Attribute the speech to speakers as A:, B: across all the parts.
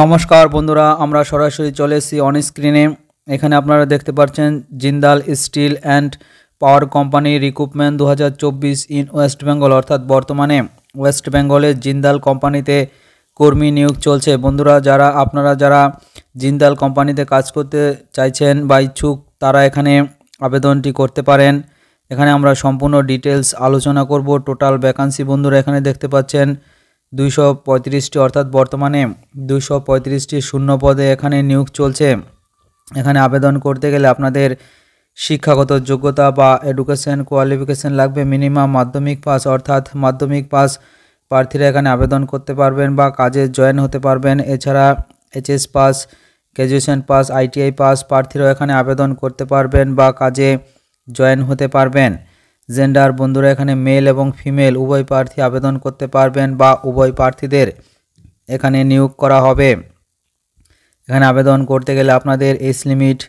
A: নমস্কার বন্ধুরা আমরা সরাসরি চলে এসেছি অন স্ক্রিনে এখানে আপনারা দেখতে পাচ্ছেন Jindal steel and power company recruitment দু ইন ওয়েস্ট বেঙ্গল অর্থাৎ বর্তমানে ওয়েস্ট বেঙ্গলের জিন্দাল কোম্পানিতে কর্মী নিয়োগ চলছে বন্ধুরা যারা আপনারা যারা জিন্দাল কোম্পানিতে কাজ করতে চাইছেন বা ইচ্ছুক তারা এখানে আবেদনটি করতে পারেন এখানে আমরা সম্পূর্ণ ডিটেলস আলোচনা করব টোটাল ভ্যাকান্সি বন্ধুরা এখানে দেখতে পাচ্ছেন দুইশো পঁয়ত্রিশটি অর্থাৎ বর্তমানে দুইশো পঁয়ত্রিশটি শূন্য পদে এখানে নিয়োগ চলছে এখানে আবেদন করতে গেলে আপনাদের শিক্ষাগত যোগ্যতা বা এডুকেশন কোয়ালিফিকেশন লাগবে মিনিমাম মাধ্যমিক পাস অর্থাৎ মাধ্যমিক পাস প্রার্থীরা এখানে আবেদন করতে পারবেন বা কাজে জয়েন হতে পারবেন এছাড়া HS pass graduation pass ITI pass প্রার্থীরাও এখানে আবেদন করতে পারবেন বা কাজে জয়েন হতে পারবেন জেন্ডার বন্ধুরা এখানে মেল এবং ফিমেল উভয় প্রার্থী আবেদন করতে পারবেন বা উভয় প্রার্থীদের এখানে নিয়োগ করা হবে এখানে আবেদন করতে গেলে আপনাদের এজ লিমিট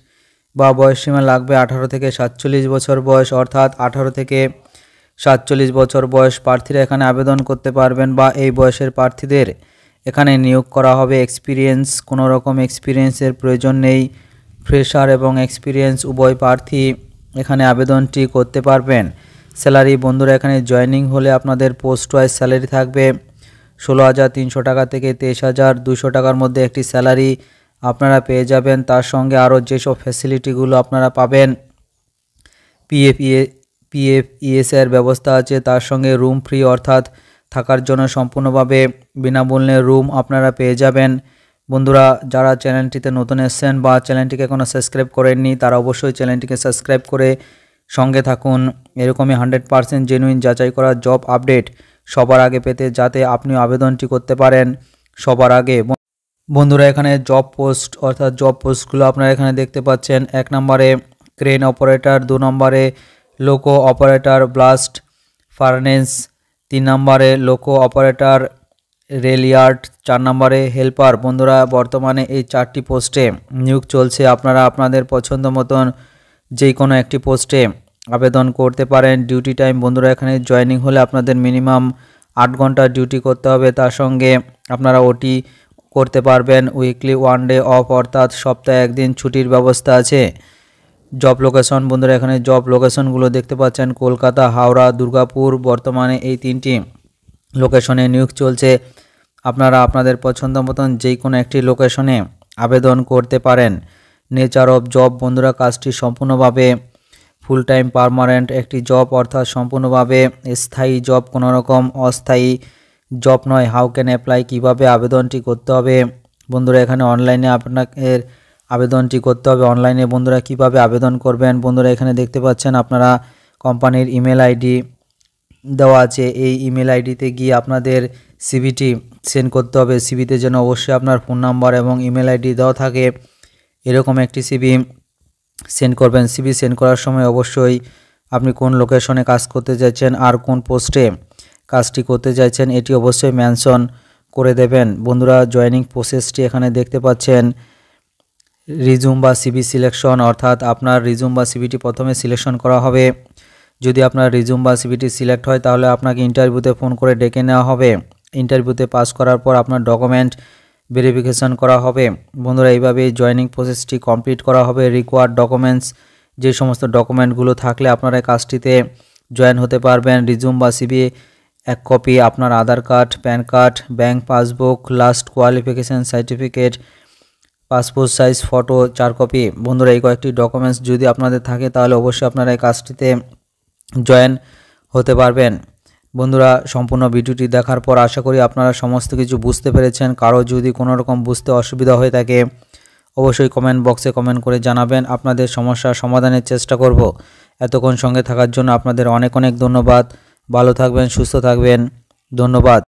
A: বা বয়সসীমা লাগবে আঠারো থেকে সাতচল্লিশ বছর বয়স অর্থাৎ আঠারো থেকে সাতচল্লিশ বছর বয়স প্রার্থীরা এখানে আবেদন করতে পারবেন বা এই বয়সের প্রার্থীদের এখানে নিয়োগ করা হবে এক্সপিরিয়েন্স কোনো রকম এক্সপিরিয়েন্সের প্রয়োজন নেই ফ্রেশার এবং এক্সপিরিয়েন্স উভয় প্রার্থী এখানে আবেদনটি করতে পারবেন স্যালারি বন্ধুরা এখানে জয়নিং হলে আপনাদের পোস্ট ওয়াইজ স্যালারি থাকবে ষোলো হাজার তিনশো টাকা থেকে তেইশ হাজার দুশো টাকার মধ্যে একটি স্যালারি আপনারা পেয়ে যাবেন তার সঙ্গে আরও যেসব ফ্যাসিলিটিগুলো আপনারা পাবেন পিএফ ইএ পিএফ এর ব্যবস্থা আছে তার সঙ্গে রুম ফ্রি অর্থাৎ থাকার জন্য সম্পূর্ণভাবে বিনামূল্যে রুম আপনারা পেয়ে যাবেন বন্ধুরা যারা চ্যানেলটিতে নতুন এসছেন বা চ্যানেলটিকে এখনও সাবস্ক্রাইব করেননি তারা অবশ্যই চ্যানেলটিকে সাবস্ক্রাইব করে সঙ্গে থাকুন এরকমই হান্ড্রেড পারসেন্ট জেনুইন যাচাই করা জব আপডেট সবার আগে পেতে যাতে আপনি আবেদনটি করতে পারেন সবার আগে বন্ধুরা এখানে জব পোস্ট অর্থাৎ জব পোস্টগুলো আপনারা এখানে দেখতে পাচ্ছেন এক নম্বরে ক্রেন অপারেটর দু নম্বরে লোকো অপারেটার ব্লাস্ট ফার্নেন্স তিন নম্বরে লোকো অপারেটর রেলইয়ার্ড চার নম্বরে হেল্পার বন্ধুরা বর্তমানে এই চারটি পোস্টে নিয়োগ চলছে আপনারা আপনাদের পছন্দ মতন যে কোনো একটি পোস্টে আবেদন করতে পারেন ডিউটি টাইম বন্ধুরা এখানে জয়নিং হলে আপনাদের মিনিমাম আট ঘন্টা ডিউটি করতে হবে তার সঙ্গে আপনারা ওটি করতে পারবেন উইকলি ওয়ান ডে অফ অর্থাৎ সপ্তাহে একদিন ছুটির ব্যবস্থা আছে জব লোকেশন বন্ধুরা এখানে জব লোকেশনগুলো দেখতে পাচ্ছেন কলকাতা হাওড়া দুর্গাপুর বর্তমানে এই তিনটি লোকেশনে নিয়োগ চলছে আপনারা আপনাদের পছন্দ মতন যে কোনো একটি লোকেশনে আবেদন করতে পারেন নেচার অফ জব বন্ধুরা কাজটি সম্পূর্ণভাবে ফুল টাইম পারমানেন্ট একটি জব অর্থাৎ সম্পূর্ণভাবে স্থায়ী জব কোনো রকম অস্থায়ী জব নয় হাউ ক্যান অ্যাপ্লাই কীভাবে আবেদনটি করতে হবে বন্ধুরা এখানে অনলাইনে আপনাকে আবেদনটি করতে হবে অনলাইনে বন্ধুরা কিভাবে আবেদন করবেন বন্ধুরা এখানে দেখতে পাচ্ছেন আপনারা কোম্পানির ইমেল আইডি দেওয়া আছে এই ইমেল আইডিতে গিয়ে আপনাদের সিভিটি সেন্ড করতে হবে সিভিতে যেন অবশ্যই আপনার ফোন নাম্বার এবং ইমেল আইডি দেওয়া থাকে এরকম একটি সিবি সেন্ড করবেন সিবি সেন্ড করার সময় অবশ্যই আপনি কোন লোকেশনে কাজ করতে চাইছেন আর কোন পোস্টে কাজটি করতে চাইছেন এটি অবশ্যই মেনশন করে দেবেন বন্ধুরা জয়নিং প্রসেসটি এখানে দেখতে পাচ্ছেন রিজুম বা সিবি সিলেকশন অর্থাৎ আপনার রিজুম বা সিবিটি প্রথমে সিলেকশন করা হবে যদি আপনার রিজুম বা সিবিটি সিলেক্ট হয় তাহলে আপনাকে ইন্টারভিউতে ফোন করে ডেকে নেওয়া হবে ইন্টারভিউতে পাস করার পর আপনার ডকুমেন্ট ভেরিফিকেশান করা হবে বন্ধুরা এইভাবে জয়নিং প্রসেসটি কমপ্লিট করা হবে রিকোয়ার্ড ডকুমেন্টস যে সমস্ত ডকুমেন্টগুলো থাকলে আপনারা কাজটিতে জয়েন হতে পারবেন রিজুম বা সিবিএ এক কপি আপনার Aadhaar card pan card bank passbook last qualification certificate passport size photo চার কপি বন্ধুরা এই কয়েকটি ডকুমেন্টস যদি আপনাদের থাকে তাহলে অবশ্যই আপনারা এই কাজটিতে জয়েন হতে পারবেন বন্ধুরা সম্পূর্ণ ভিডিওটি দেখার পর আশা করি আপনারা সমস্ত কিছু বুঝতে পেরেছেন কারো যদি কোনো রকম বুঝতে অসুবিধা হয়ে থাকে অবশ্যই কমেন্ট বক্সে কমেন্ট করে জানাবেন আপনাদের সমস্যার সমাধানের চেষ্টা করব এতক্ষণ সঙ্গে থাকার জন্য আপনাদের অনেক অনেক ধন্যবাদ ভালো থাকবেন সুস্থ থাকবেন ধন্যবাদ